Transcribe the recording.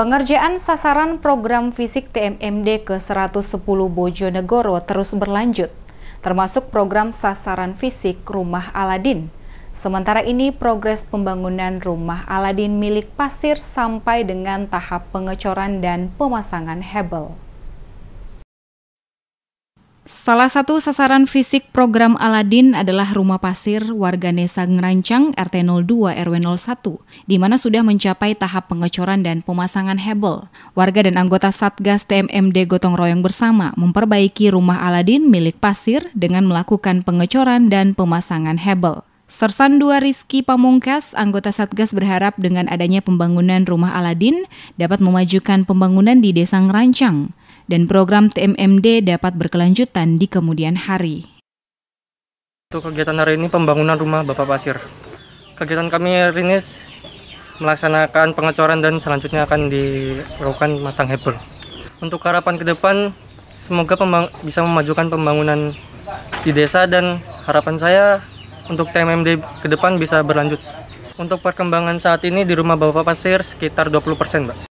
Pengerjaan sasaran program fisik TMMD ke-110 Bojonegoro terus berlanjut, termasuk program sasaran fisik Rumah Aladin. Sementara ini progres pembangunan Rumah Aladin milik Pasir sampai dengan tahap pengecoran dan pemasangan hebel. Salah satu sasaran fisik program Aladin adalah rumah pasir warga Nesa Ngerancang RT 02 RW 01, di mana sudah mencapai tahap pengecoran dan pemasangan hebel. Warga dan anggota Satgas TMMD gotong royong bersama memperbaiki rumah Aladin milik pasir dengan melakukan pengecoran dan pemasangan hebel. Sersan Dua Rizky Pamungkas, anggota Satgas berharap dengan adanya pembangunan rumah Aladin dapat memajukan pembangunan di Desa Ngerancang dan program TMMD dapat berkelanjutan di kemudian hari. Untuk kegiatan hari ini pembangunan rumah Bapak Pasir. Kegiatan kami hari ini melaksanakan pengecoran dan selanjutnya akan dilakukan masang hebel. Untuk harapan ke depan, semoga bisa memajukan pembangunan di desa dan harapan saya untuk TMMD ke depan bisa berlanjut. Untuk perkembangan saat ini di rumah Bapak Pasir sekitar 20 persen, Mbak.